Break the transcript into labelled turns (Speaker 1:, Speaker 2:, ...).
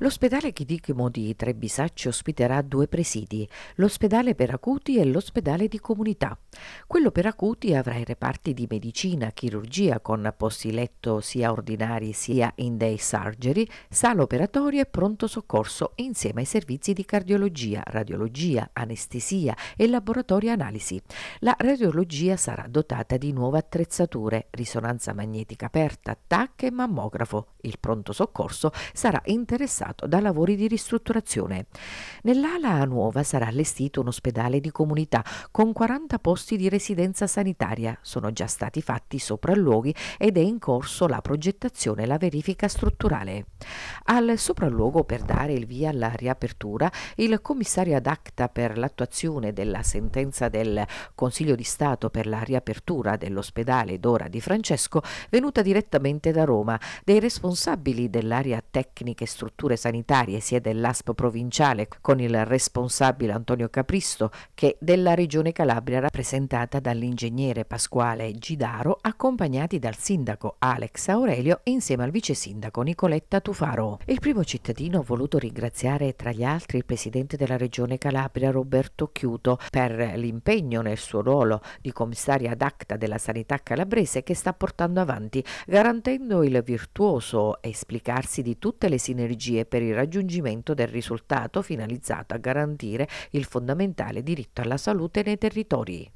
Speaker 1: L'ospedale Chidichimo di Trebisacci ospiterà due presidi, l'ospedale per acuti e l'ospedale di comunità. Quello per acuti avrà i reparti di medicina, chirurgia con posti letto sia ordinari sia in day surgery, sala operatoria e pronto soccorso insieme ai servizi di cardiologia, radiologia, anestesia e laboratorio analisi. La radiologia sarà dotata di nuove attrezzature, risonanza magnetica aperta, TAC e mammografo. Il pronto soccorso sarà interessato interessato da lavori di ristrutturazione. Nell'ala nuova sarà allestito un ospedale di comunità con 40 posti di residenza sanitaria. Sono già stati fatti sopralluoghi ed è in corso la progettazione e la verifica strutturale. Al sopralluogo per dare il via alla riapertura, il commissario ad acta per l'attuazione della sentenza del Consiglio di Stato per la riapertura dell'ospedale Dora di Francesco, venuta direttamente da Roma, dei responsabili dell'area tecnica e strutture strutture sanitarie sia dell'ASP provinciale con il responsabile Antonio Capristo che della Regione Calabria rappresentata dall'ingegnere Pasquale Gidaro accompagnati dal sindaco Alex Aurelio insieme al vice sindaco Nicoletta Tufaro. Il primo cittadino ha voluto ringraziare tra gli altri il presidente della Regione Calabria Roberto Chiuto per l'impegno nel suo ruolo di commissaria ad acta della sanità calabrese che sta portando avanti garantendo il virtuoso esplicarsi di tutte le sinergie per il raggiungimento del risultato finalizzato a garantire il fondamentale diritto alla salute nei territori.